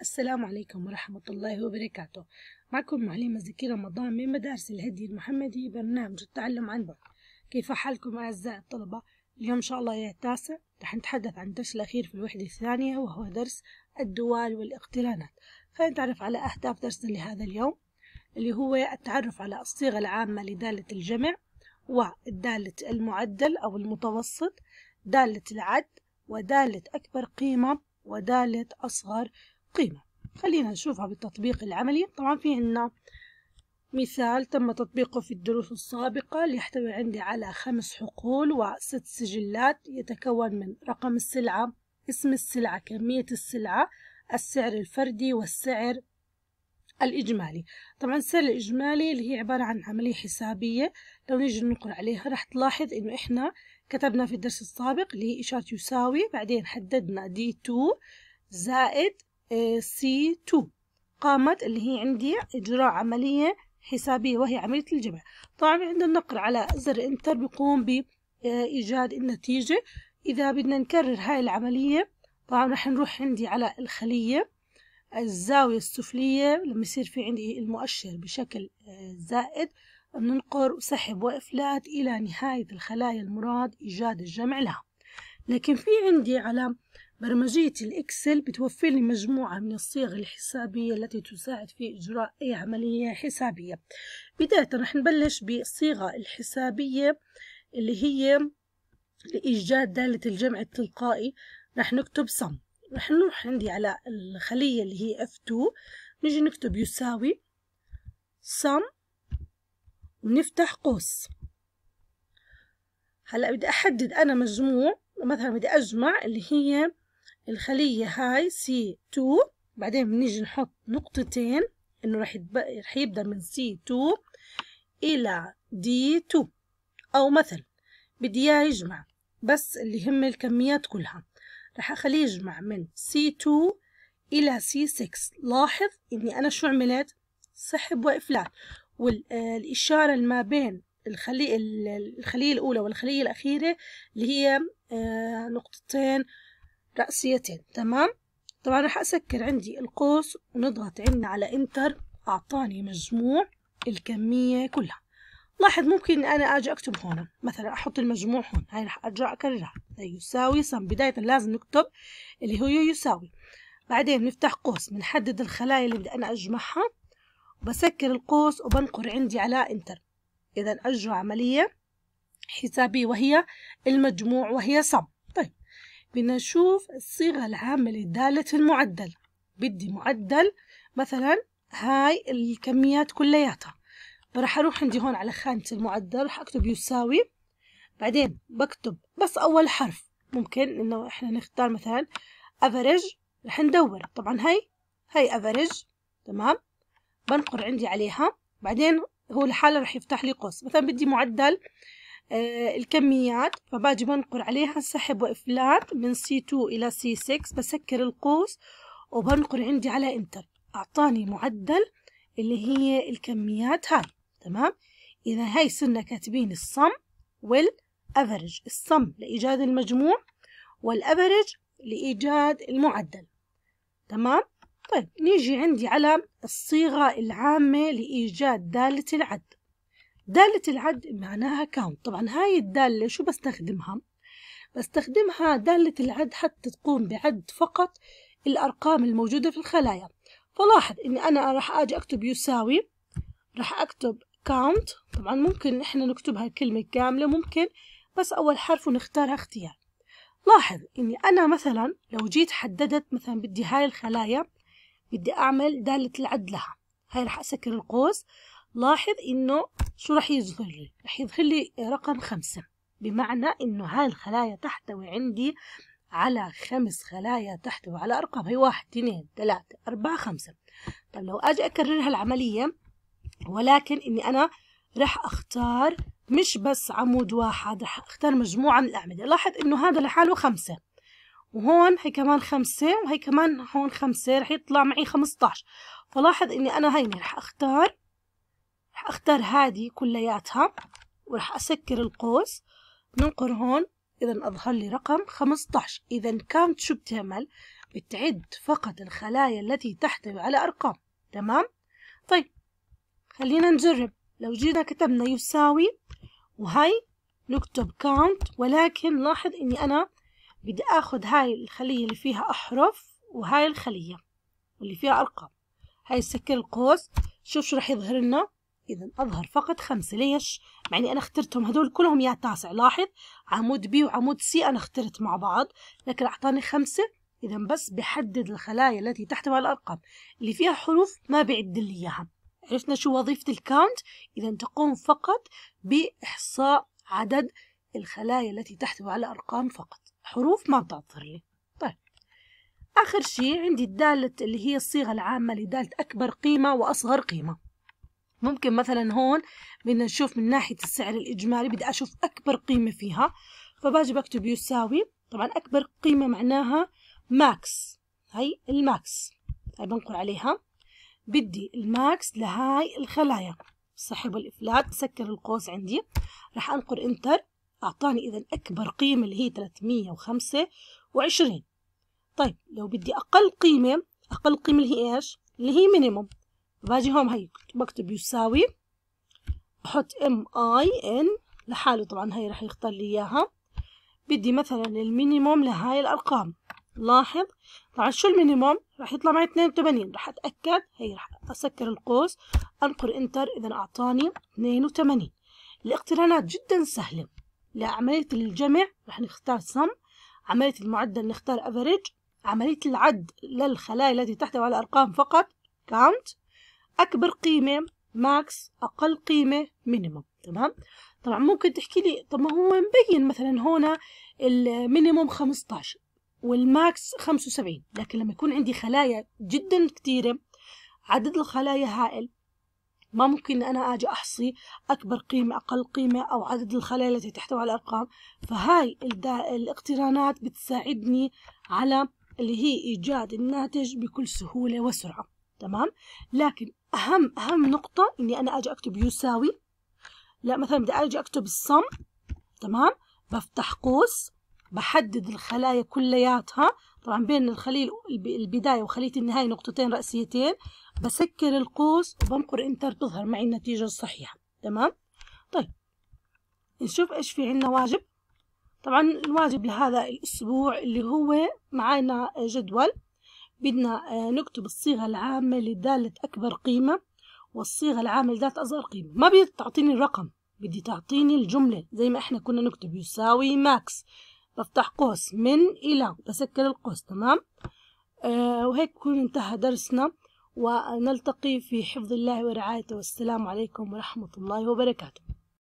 السلام عليكم ورحمة الله وبركاته معكم معلمة زكي رمضان من مدارس الهدي المحمدي برنامج التعلم عن بعد كيف حالكم أعزائي الطلبة؟ اليوم إن شاء الله يا التاسع رح نتحدث عن الدرس الأخير في الوحدة الثانية وهو درس الدول والاقترانات خلينا نتعرف على أهداف درسنا لهذا اليوم اللي هو التعرف على الصيغة العامة لدالة الجمع ودالة المعدل أو المتوسط دالة العد ودالة أكبر قيمة ودالة أصغر قيمة خلينا نشوفها بالتطبيق العملي طبعا في عنا مثال تم تطبيقه في الدروس السابقة يحتوي عندي على خمس حقول وست سجلات يتكون من رقم السلعة اسم السلعة كمية السلعة السعر الفردي والسعر الإجمالي طبعا السعر الإجمالي اللي هي عبارة عن عملية حسابية لو نيجي نقرأ عليها راح تلاحظ إنه إحنا كتبنا في الدرس السابق اللي هي إشارة يساوي بعدين حددنا دي 2 زائد سي إيه، 2 قامت اللي هي عندي إجراء عملية حسابية وهي عملية الجمع طبعا عند النقر على زر انتر بيقوم بإيجاد النتيجة إذا بدنا نكرر هاي العملية طبعا رح نروح عندي على الخلية الزاوية السفلية لما يصير في عندي المؤشر بشكل آه، زائد ننقر وسحب وإفلات إلى نهاية الخلايا المراد إيجاد الجمع لها لكن في عندي على برمجية الإكسل بتوفر لي مجموعة من الصيغ الحسابية التي تساعد في إجراء أي عملية حسابية بداية رح نبلش بالصيغة الحسابية اللي هي لإيجاد دالة الجمع التلقائي رح نكتب sum رح نروح عندي على الخلية اللي هي F2 نجي نكتب يساوي sum ونفتح قوس هلا بدي أحدد أنا مجموع مثلا بدي أجمع اللي هي الخلية هاي c 2 بعدين بنيجي نحط نقطتين انه راح راح يبدا من c 2 الى d 2 او مثلا بدي اياه يجمع بس اللي هم الكميات كلها راح اخليه يجمع من c 2 الى c 6 لاحظ اني انا شو عملت سحب وافلات والاشاره آه، اللي ما بين الخلية الخلية الأولى والخلية الأخيرة اللي هي آه، نقطتين رأسيتين تمام طبعا راح أسكر عندي القوس ونضغط عنا على انتر أعطاني مجموع الكمية كلها لاحظ ممكن أنا أجي أكتب هون مثلا أحط المجموع هون هاي راح أرجع أكررها يساوي صم بداية لازم نكتب اللي هو يساوي بعدين بنفتح قوس بنحدد الخلايا اللي بدي أنا أجمعها وبسكر القوس وبنقر عندي على انتر إذا أجرى عملية حسابية وهي المجموع وهي صم بنشوف الصيغة العامة للدالة في المعدل بدي معدل مثلا هاي الكميات كلياتها راح أروح عندي هون على خانة المعدل راح أكتب يساوي بعدين بكتب بس أول حرف ممكن إنه إحنا نختار مثلا أفرج راح ندور طبعا هاي هاي أفرج تمام بنقر عندي عليها بعدين هو لحاله راح يفتح لي قوس مثلا بدي معدل آه، الكميات فباجي بنقر عليها سحب وإفلات من سي 2 الي سي C6 بسكر القوس وبنقر عندي على انتر أعطاني معدل اللي هي الكميات هاي تمام إذا هاي صرنا كاتبين الصم والأفرج الصم لإيجاد المجموع والأفرج لإيجاد المعدل تمام طيب نيجي عندي على الصيغة العامة لإيجاد دالة العد دالة العد معناها كاونت طبعا هاي الدالة شو بستخدمها بستخدمها دالة العد حتى تقوم بعد فقط الأرقام الموجودة في الخلايا فلاحظ إني أنا راح أجي أكتب يساوي راح أكتب count طبعا ممكن إحنا نكتبها كلمة كاملة ممكن بس أول حرف ونختارها اختيار لاحظ إني أنا مثلا لو جيت حددت مثلا بدي هاي الخلايا بدي أعمل دالة العد لها هاي راح أسكر القوس لاحظ إنه شو راح يظهر لي راح يظهر لي رقم خمسة بمعنى إنه هاي الخلايا تحتوي عندي على خمس خلايا تحتوي على أرقام هي واحد اثنين ثلاثة أربعة خمسة طب لو أجي أكرر هالعملية ولكن إني أنا راح أختار مش بس عمود واحد راح أختار مجموعة من الأعمدة لاحظ إنه هذا لحاله خمسة وهون هي كمان خمسة وهي كمان هون خمسة راح يطلع معي خمستاش فلاحظ إني أنا هيني راح أختار راح اختار هادي كلياتها وراح اسكر القوس ننقر هون اذا اظهر لي رقم 15 اذا كانت شو بتعمل بتعد فقط الخلايا التي تحتوي على ارقام تمام طيب خلينا نجرب لو جينا كتبنا يساوي وهي نكتب كاونت ولكن لاحظ اني انا بدي اخذ هاي الخلية اللي فيها احرف وهاي الخلية واللي فيها ارقام هاي سكر القوس شوف شو راح يظهر لنا إذا أظهر فقط خمسة ليش؟ مع إني أنا اخترتهم هدول كلهم يا تاسع لاحظ عمود بي وعمود سي أنا اخترت مع بعض لكن أعطاني خمسة إذا بس بحدد الخلايا التي تحتوي على الأرقام اللي فيها حروف ما بعد لي إياها عرفنا شو وظيفة الكاونت إذا تقوم فقط بإحصاء عدد الخلايا التي تحتوي على أرقام فقط حروف ما بتظهر لي طيب آخر شيء عندي الدالة اللي هي الصيغة العامة لدالة أكبر قيمة وأصغر قيمة ممكن مثلا هون بدنا نشوف من ناحية السعر الإجمالي بدي أشوف أكبر قيمة فيها فباجي بكتب يساوي طبعا أكبر قيمة معناها ماكس هي الماكس هاي بنقر عليها بدي الماكس لهاي الخلايا صاحب الإفلات سكر القوس عندي راح أنقر إنتر أعطاني إذا أكبر قيمة اللي هي 325 طيب لو بدي أقل قيمة أقل قيمة اللي هي إيش؟ اللي هي مينيموم باجي هون هي بكتب يساوي بحط ام اي ان لحاله طبعا هي راح يختار لي اياها بدي مثلا المينيموم لهاي الارقام لاحظ طبعا شو المينيموم راح يطلع معي 82 راح اتاكد هي راح اسكر القوس انقر انتر اذا اعطاني 82 الاقترانات جدا سهله لعمليه الجمع راح نختار سم عمليه المعدل نختار افريج عمليه العد للخلايا التي تحتوي على ارقام فقط كاونت أكبر قيمة ماكس أقل قيمة مينيموم تمام طبعا ممكن تحكي لي طب ما هو مبين مثلا هنا المينيموم 15 والماكس 75 لكن لما يكون عندي خلايا جدا كثيرة عدد الخلايا هائل ما ممكن أنا أجي أحصي أكبر قيمة أقل قيمة أو عدد الخلايا التي تحتوي على أرقام فهاي الاقترانات بتساعدني على اللي هي إيجاد الناتج بكل سهولة وسرعة تمام لكن أهم أهم نقطة إني أنا أجي أكتب يساوي لا مثلا بدي أجي أكتب الصم تمام بفتح قوس بحدد الخلايا كلياتها طبعا بين الخلية البداية وخلية النهاية نقطتين رأسيتين بسكر القوس وبنقر انتر تظهر معي النتيجة الصحيحة تمام طيب نشوف ايش في عنا واجب طبعا الواجب لهذا الاسبوع اللي هو معانا جدول بدنا آه، نكتب الصيغة العامة لدالة أكبر قيمة والصيغة العامة لدالة أصغر قيمة ما بدي تعطيني الرقم بدي تعطيني الجملة زي ما إحنا كنا نكتب يساوي ماكس بفتح قوس من إلى بسكر القوس تمام آه وهيك يكون انتهى درسنا ونلتقي في حفظ الله ورعايته والسلام عليكم ورحمة الله وبركاته